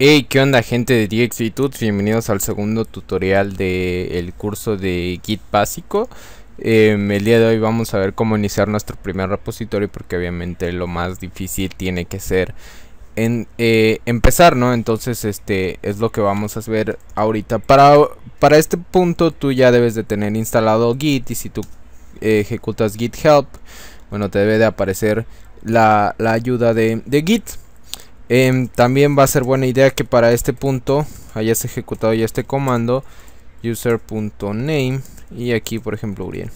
Hey, ¿qué onda gente de DxVTubes? Bienvenidos al segundo tutorial del curso de Git básico. Em, el día de hoy vamos a ver cómo iniciar nuestro primer repositorio porque obviamente lo más difícil tiene que ser en, eh, empezar, ¿no? Entonces este es lo que vamos a ver ahorita. Para, para este punto tú ya debes de tener instalado Git y si tú ejecutas Git Help, bueno, te debe de aparecer la, ayuda de, de Git. Em, también va a ser buena idea que para este punto hayas ejecutado ya este comando user.name y aquí por ejemplo Uriel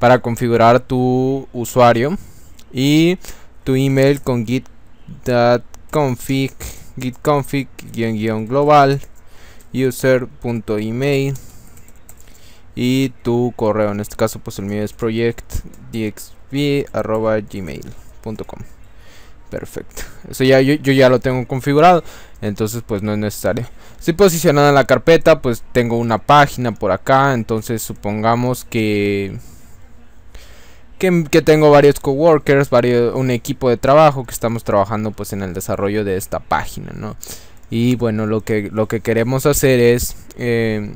para configurar tu usuario y tu email con git.config gitconfig global user.email y tu correo en este caso pues el mío es gmail.com Perfecto. Eso ya yo, ya lo tengo configurado. Entonces pues no es necesario. Estoy posicionada en la carpeta. Pues tengo una página por acá. Entonces supongamos que... Que, tengo varios coworkers, varios, un equipo de trabajo que estamos trabajando pues en el desarrollo de esta página, Y bueno, lo que, lo que queremos hacer es... Eh,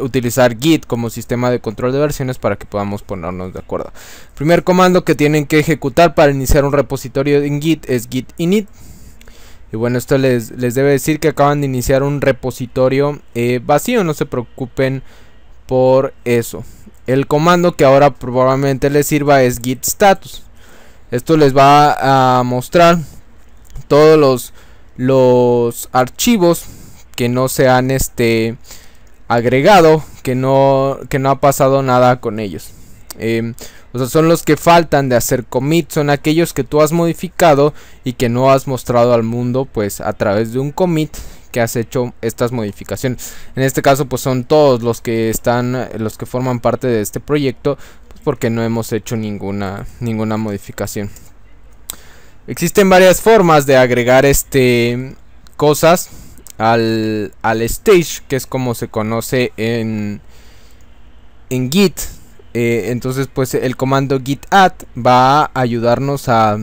utilizar Git como sistema de control de versiones para que podamos ponernos de acuerdo. El primer comando que tienen que ejecutar para iniciar un repositorio en Git es git init. Y bueno, esto les, debe decir que acaban de iniciar un repositorio eh, vacío, no se preocupen por eso. El comando que ahora probablemente les sirva es git status. Esto les va a mostrar todos los, los archivos que no sean este agregado que no, que no ha pasado nada con ellos. Em, son los que faltan de hacer commit, son aquellos que tú has modificado y que no has mostrado al mundo, pues a través de un commit que has hecho estas modificaciones. En este caso, pues son todos los que están, los que forman parte de este proyecto, pues porque no hemos hecho ninguna, ninguna modificación. Existen varias formas de agregar este cosas al, al stage, que es como se conoce en, en Git. Eh, entonces, pues el comando git add va a ayudarnos a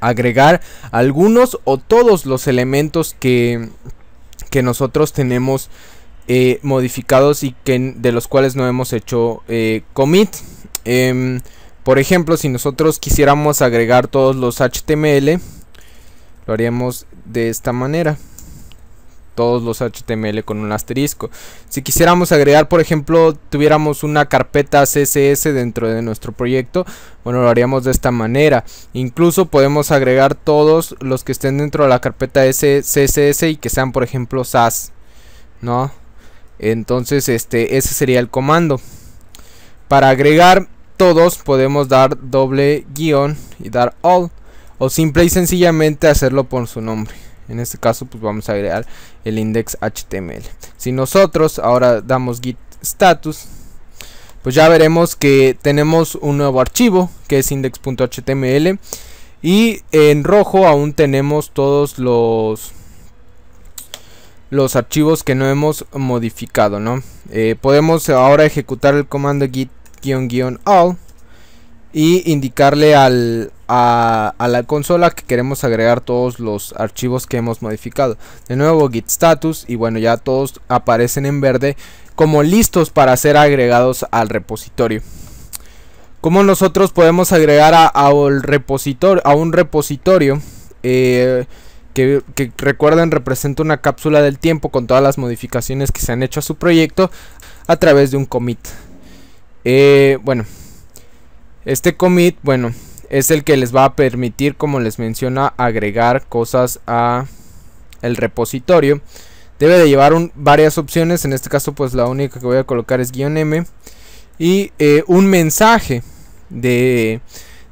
agregar algunos o todos los elementos que, que nosotros tenemos eh, modificados y que, de los cuales no hemos hecho eh, commit. Em, por ejemplo, si nosotros quisiéramos agregar todos los HTML, lo haríamos de esta manera todos los HTML con un asterisco. Si quisiéramos agregar, por ejemplo, tuviéramos una carpeta CSS dentro de nuestro proyecto, bueno, lo haríamos de esta manera. Incluso podemos agregar todos los que estén dentro de la carpeta CSS y que sean, por ejemplo, SAS, ¿no? Entonces, este, ese sería el comando. Para agregar todos podemos dar doble guión y dar all o simple y sencillamente hacerlo por su nombre. En este caso pues vamos a agregar el index HTML. Si nosotros ahora damos git status, pues ya veremos que tenemos un nuevo archivo que es index.html y en rojo aún tenemos todos los los archivos que no hemos modificado, ¿no? Eh, podemos ahora ejecutar el comando git-all y indicarle al, a, la consola que queremos agregar todos los archivos que hemos modificado. De nuevo git status y bueno ya todos aparecen en verde como listos para ser agregados al repositorio. Como nosotros podemos agregar a, repositorio, a un repositorio eh, que, recuerden representa una cápsula del tiempo con todas las modificaciones que se han hecho a su proyecto a través de un commit. Eh, bueno, este commit, bueno, es el que les va a permitir, como les menciona, agregar cosas a el repositorio. Debe de llevar un, varias opciones, en este caso pues la única que voy a colocar es guión M. Y eh, un mensaje de,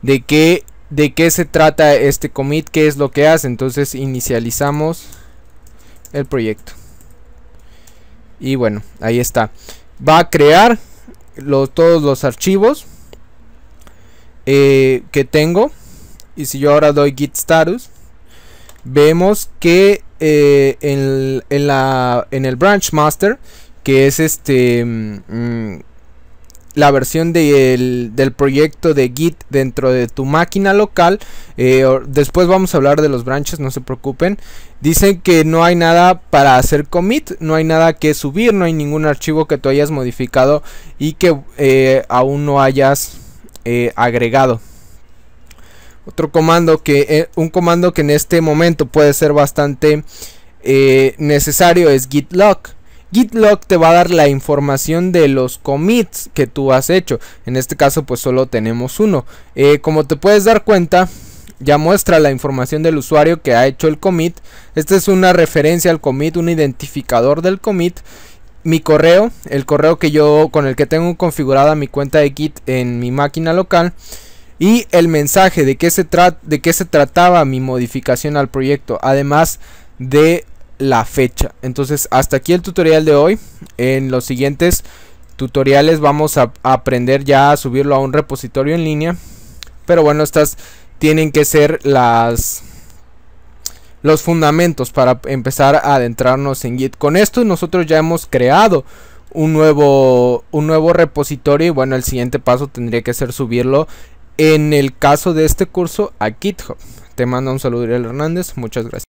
de, qué, de qué se trata este commit, qué es lo que hace. Entonces inicializamos el proyecto. Y bueno, ahí está. Va a crear los, todos los archivos eh, que tengo y si yo ahora doy git status vemos que eh, en, la, en, el branch master que es este mm, mm, la versión del proyecto de git dentro de tu máquina local eh, después vamos a hablar de los branches no se preocupen dicen que no hay nada para hacer commit no hay nada que subir no hay ningún archivo que tú hayas modificado y que aún no hayas eh, agregado. Otro comando que, eh, un comando que en este momento puede ser bastante eh, necesario es git log. Git log te va a dar la información de los commits que tú has hecho. En este caso pues solo tenemos uno. como te puedes dar cuenta, ya muestra la información del usuario que ha hecho el commit. Esta es una referencia al commit, un identificador del commit mi correo, el correo que yo con el que tengo configurada mi cuenta de Git en mi máquina local y el mensaje de qué se de qué se trataba mi modificación al proyecto, además de la fecha. Entonces, hasta aquí el tutorial de hoy. En los siguientes tutoriales vamos a aprender ya a subirlo a un repositorio en línea. Pero bueno, estas tienen que ser las los fundamentos para empezar a adentrarnos en Git. Con esto nosotros ya hemos creado un nuevo, un nuevo repositorio y bueno, el siguiente paso tendría que ser subirlo en el caso de este curso a GitHub. Te mando un saludo, Ariel Hernández. Muchas gracias.